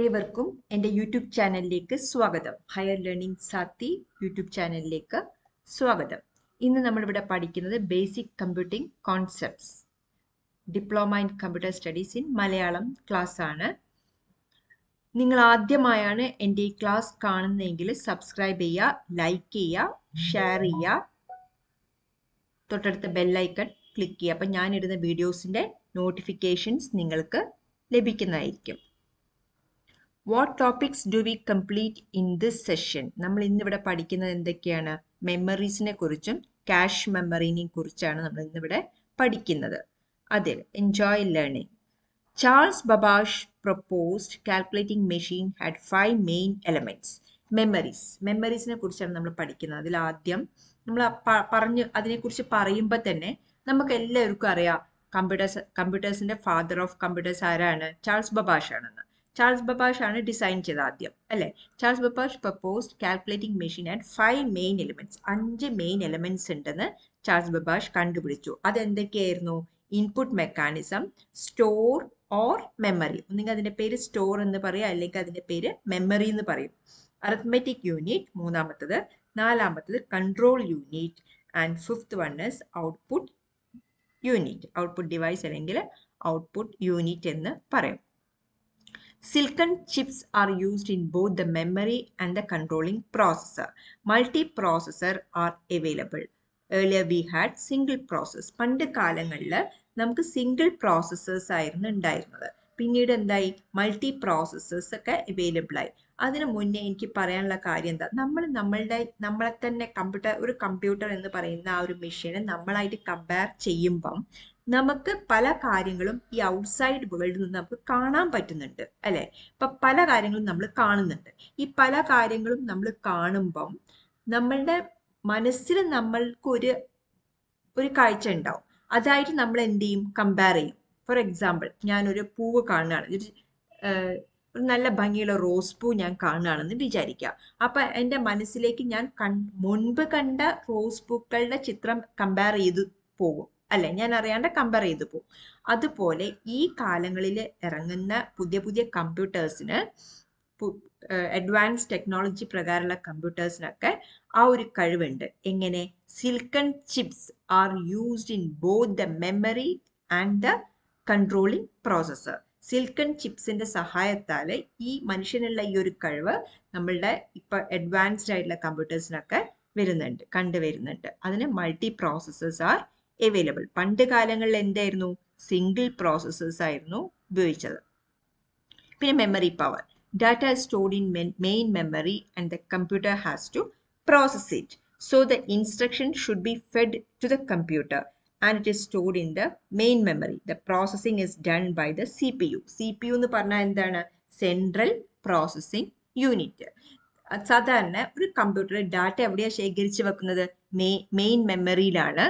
ഏവർക്കും എൻ്റെ യൂട്യൂബ് ചാനലിലേക്ക് സ്വാഗതം ഹയർ ലേണിംഗ് സാത്തി യൂട്യൂബ് ചാനലിലേക്ക് സ്വാഗതം ഇന്ന് നമ്മളിവിടെ പഠിക്കുന്നത് basic computing concepts diploma in computer studies in Malayalam class ആണ് നിങ്ങൾ ആദ്യമായാണ് എൻ്റെ ഈ ക്ലാസ് കാണുന്നതെങ്കിൽ സബ്സ്ക്രൈബ് ചെയ്യുക ലൈക്ക് ചെയ്യുക ഷെയർ ചെയ്യുക തൊട്ടടുത്ത ബെല്ലൈക്കൺ ക്ലിക്ക് ചെയ്യുക അപ്പം ഞാനിടുന്ന വീഡിയോസിൻ്റെ നോട്ടിഫിക്കേഷൻസ് നിങ്ങൾക്ക് ലഭിക്കുന്നതായിരിക്കും what topics do we complete in this session നമ്മൾ ഇന്നിവിടെ പഠിക്കുന്നത് എന്തൊക്കെയാണ് മെമ്മറീസിനെ കുറിച്ചും ക്യാഷ് മെമ്മറീനെയും കുറിച്ചാണ് നമ്മൾ ഇന്നിവിടെ പഠിക്കുന്നത് അതിൽ enjoy learning Charles Babbage proposed calculating machine had five main elements memories മെമ്മറീസിനെ കുറിച്ചാണ് നമ്മൾ പഠിക്കുന്നത് അതിൽ ആദ്യം നമ്മൾ പറഞ്ഞ് അതിനെക്കുറിച്ച് പറയുമ്പോൾ തന്നെ നമുക്ക് എല്ലാവർക്കും അറിയാം കമ്പ്യൂട്ടേഴ്സ് കമ്പ്യൂട്ടേഴ്സിന്റെ ഫാദർ ഓഫ് കമ്പ്യൂട്ടേഴ്സ് ആരാണ് ചാൾസ് ബബാഷ് ആണെന്ന് ചാൾസ് ബബാഷ് ആണ് ഡിസൈൻ ചെയ്ത ആദ്യം അല്ലെ Charles Babbage proposed calculating machine and five main elements അഞ്ച് മെയിൻ എലിമെന്റ്സ് ഉണ്ടെന്ന് ചാൾസ് ബബാഷ് കണ്ടുപിടിച്ചു അതെന്തൊക്കെയായിരുന്നു input mechanism store or memory ഒന്നുകിൽ അതിന്റെ പേര് സ്റ്റോർ എന്ന് പറയാം അല്ലെങ്കിൽ അതിൻ്റെ പേര് മെമ്മറി എന്ന് പറയും അറത്മെറ്റിക് യൂണിറ്റ് മൂന്നാമത്തത് നാലാമത്തത് control unit and fifth one is output unit output device അല്ലെങ്കിൽ ഔട്ട്പുട്ട് യൂണിറ്റ് എന്ന് പറയും Silicon chips are used in both the memory and the controlling processor. Multi-processor are available. Earlier we had single process പണ്ട് കാലങ്ങളിൽ നമുക്ക് single processors ആയിരുന്നു ഉണ്ടായിരുന്നത് പിന്നീട് എന്തായി മൾട്ടി പ്രോസസ്സേഴ്സ് ഒക്കെ അവൈലബിൾ ആയി അതിനു മുന്നേ എനിക്ക് പറയാനുള്ള കാര്യം എന്താ നമ്മൾ നമ്മളുടെ നമ്മളെ തന്നെ കമ്പ്യൂട്ടർ ഒരു കമ്പ്യൂട്ടർ എന്ന് പറയുന്ന ആ ഒരു മെഷീനെ നമ്മളായിട്ട് കമ്പയർ ചെയ്യുമ്പം നമുക്ക് പല കാര്യങ്ങളും ഈ ഔട്ട്സൈഡ് വേൾഡിൽ നിന്ന് നമുക്ക് കാണാൻ പറ്റുന്നുണ്ട് അല്ലേ ഇപ്പൊ പല കാര്യങ്ങളും നമ്മൾ കാണുന്നുണ്ട് ഈ പല കാര്യങ്ങളും നമ്മൾ കാണുമ്പം നമ്മളുടെ മനസ്സിൽ നമ്മൾക്കൊരു ഒരു കാഴ്ച ഉണ്ടാവും അതായിട്ട് നമ്മൾ എന്ത് ചെയ്യും കമ്പയർ ചെയ്യും ഫോർ എക്സാമ്പിൾ ഞാനൊരു പൂവ് കാണുകയാണ് ഒരു നല്ല ഭംഗിയുള്ള റോസ് പൂ ഞാൻ കാണുകയാണെന്ന് വിചാരിക്കാം അപ്പൊ എൻ്റെ മനസ്സിലേക്ക് ഞാൻ കൺ മുൻപ് കണ്ട റോസ് പൂക്കളുടെ ചിത്രം കമ്പയർ ചെയ്ത് പോകും അല്ലെ ഞാൻ അറിയാണ്ട് കമ്പയർ ചെയ്തു പോകും അതുപോലെ ഈ കാലങ്ങളിൽ ഇറങ്ങുന്ന പുതിയ പുതിയ കമ്പ്യൂട്ടേഴ്സിന് അഡ്വാൻസ് ടെക്നോളജി പ്രകാരമുള്ള കമ്പ്യൂട്ടേഴ്സിനൊക്കെ ആ ഒരു കഴിവുണ്ട് എങ്ങനെ silicon chips are used in both the memory and the controlling processor silicon ചിപ്സിന്റെ സഹായത്താൽ ഈ മനുഷ്യനുള്ള ഈ ഒരു കഴിവ് നമ്മളുടെ ഇപ്പൊ അഡ്വാൻസ്ഡ് ആയിട്ടുള്ള കമ്പ്യൂട്ടേഴ്സിനൊക്കെ വരുന്നുണ്ട് കണ്ടുവരുന്നുണ്ട് അതിന് മൾട്ടി പ്രോസസ്സേഴ്സ് ആർ അവൈലബിൾ പണ്ട് കാലങ്ങളിൽ എന്തായിരുന്നു സിംഗിൾ പ്രോസസ്സേഴ്സ് ആയിരുന്നു ഉപയോഗിച്ചത് പിന്നെ memory power data stored in main memory and the computer has to process it so the instruction should be fed to the computer and it is stored in the main memory the processing is done by the C P U C P U എന്ന് പറഞ്ഞാൽ എന്താണ് central processing unit സാധാരണ ഒരു കമ്പ്യൂട്ടറിൽ data എവിടെയാണ് ശേഖരിച്ച് വെക്കുന്നത് main മെമ്മറിയിലാണ്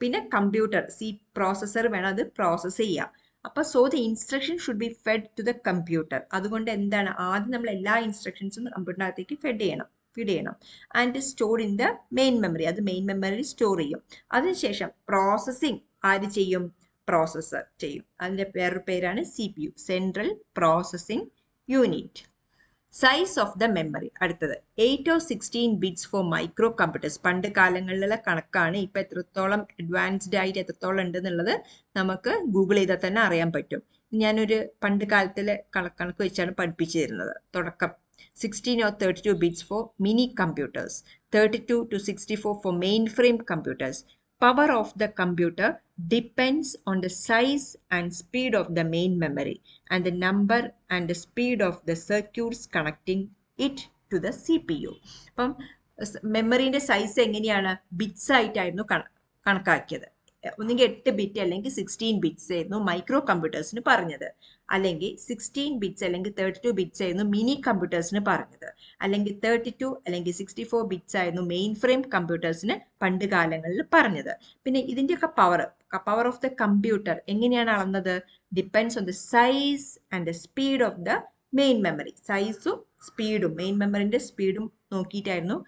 പിന്നെ കമ്പ്യൂട്ടർ സി പ്രോസസ്സർ വേണം അത് പ്രോസസ്സ് ചെയ്യാം അപ്പോൾ so the instruction should be fed to the computer അതുകൊണ്ട് എന്താണ് ആദ്യം നമ്മൾ എല്ലാ ഇൻസ്ട്രക്ഷൻസും കമ്പ്യൂട്ടറിനകത്തേക്ക് ഫെഡ് ചെയ്യണം ഫീഡ് ചെയ്യണം and store in the main memory അത് മെയിൻ മെമ്മറിയിൽ സ്റ്റോർ ചെയ്യും അതിനുശേഷം പ്രോസസ്സിംഗ് ആര് ചെയ്യും പ്രോസസ്സർ ചെയ്യും അതിൻ്റെ വേറൊരു പേരാണ് C P U central processing unit size of the memory അടുത്തത് eight of sixteen bits for micro computers പണ്ട് കാലങ്ങളിലുള്ള കണക്കാണ് ഇപ്പം എത്രത്തോളം അഡ്വാൻസ്ഡ് ആയിട്ട് എത്രത്തോളം ഉണ്ടെന്നുള്ളത് നമുക്ക് ഗൂഗിൾ ചെയ്താൽ തന്നെ അറിയാൻ പറ്റും ഞാനൊരു പണ്ട് കാലത്തിലെ കണക്കണക്ക് വെച്ചാണ് പഠിപ്പിച്ചു തരുന്നത് തുടക്കം sixteen of thirty two bits for mini computers thirty two to sixty four for mainframe computers power of the computer depends on the size and speed of the main memory and the number and the speed of the circuits connecting it to the C P U അപ്പം മെമ്മറിൻ്റെ size എങ്ങനെയാണ് bits ആയിട്ടായിരുന്നു കണക്കാക്കിയത് ഒന്നുകിൽ എട്ട് bit അല്ലെങ്കിൽ sixteen bits ആയിരുന്നു micro കമ്പ്യൂട്ടേഴ്സിന് പറഞ്ഞത് അല്ലെങ്കിൽ സിക്സ്റ്റീൻ ബിറ്റ്സ് അല്ലെങ്കിൽ തേർട്ടി ടു ബിറ്റ്സ് ആയിരുന്നു മിനി കമ്പ്യൂട്ടേഴ്സിന് പറഞ്ഞത് അല്ലെങ്കിൽ തേർട്ടി ടു അല്ലെങ്കിൽ സിക്സ്റ്റി ഫോർ ബിറ്റ്സ് ആയിരുന്നു മെയിൻ ഫ്രെയിം കമ്പ്യൂട്ടേഴ്സിന് പണ്ട് കാലങ്ങളിൽ പറഞ്ഞത് പിന്നെ ഇതിൻ്റെയൊക്കെ power power of the computer എങ്ങനെയാണ് അളന്നത് depends on the size and the speed of the main memory സൈസും സ്പീഡും മെയിൻ മെമ്മറിൻ്റെ സ്പീഡും നോക്കിയിട്ടായിരുന്നു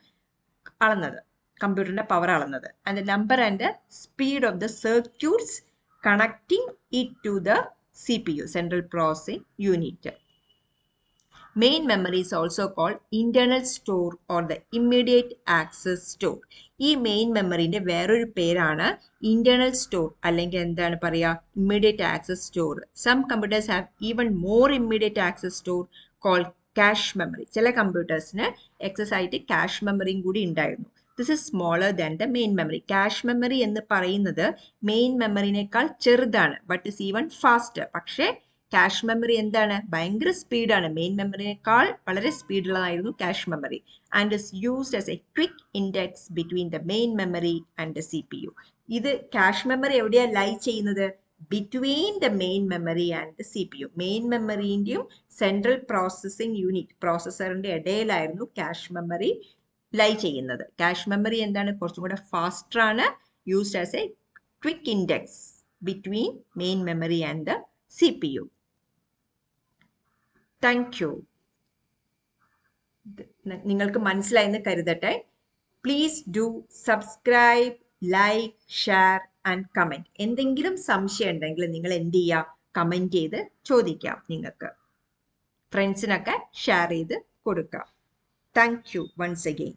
അളന്നത് കമ്പ്യൂട്ടറിൻ്റെ പവർ അളന്നത് and number and speed of the circuits connecting it to the C P U central processing unit main memory is also call internal store or the immediate access store ഈ main മെമ്മറിൻ്റെ വേറൊരു പേരാണ് internal store അല്ലെങ്കിൽ എന്താണ് പറയുക immediate access store some computers have even more immediate access store call cache memory ചില കമ്പ്യൂട്ടേഴ്സിന് excess ആയിട്ട് ക്യാഷ് മെമ്മറിയും കൂടി ഉണ്ടായിരുന്നു this is smaller than the main memory cache memory എന്ന് പറയുന്നത് മെയിൻ മെമ്മറിനേക്കാൾ ചെറുതാണ് ബട്ട് ഇസ് ഈവൺ ഫാസ്റ്റ് പക്ഷേ ക്യാഷ് മെമ്മറി എന്താണ് ഭയങ്കര സ്പീഡാണ് മെയിൻ മെമ്മറിനേക്കാൾ വളരെ സ്പീഡുള്ളതായിരുന്നു cache memory and is used as a quick index between the main memory and the C P U ഇത് ക്യാഷ് മെമ്മറി എവിടെയാണ് ലൈ ചെയ്യുന്നത് between the main memory and the C P U main മെമ്മറിൻ്റെയും central processing unit പ്രോസസ്സറിൻ്റെ ഇടയിലായിരുന്നു cache memory lie ചെയ്യുന്നത് cache memory എന്താണ് കുറച്ചും കൂടെ ഫാസ്റ്റർ ആണ് used as a quick index between main memory and the C P U thank you നിങ്ങൾക്ക് മനസ്സിലായെന്ന് കരുതട്ടെ please do subscribe like share and comment എന്തെങ്കിലും സംശയം ഉണ്ടെങ്കിൽ നിങ്ങൾ എന്ത് ചെയ്യുക കമൻറ്റ് ചെയ്ത് ചോദിക്കാം നിങ്ങൾക്ക് ഫ്രണ്ട്സിനൊക്കെ ഷെയർ ചെയ്ത് കൊടുക്കാം Thank you once again.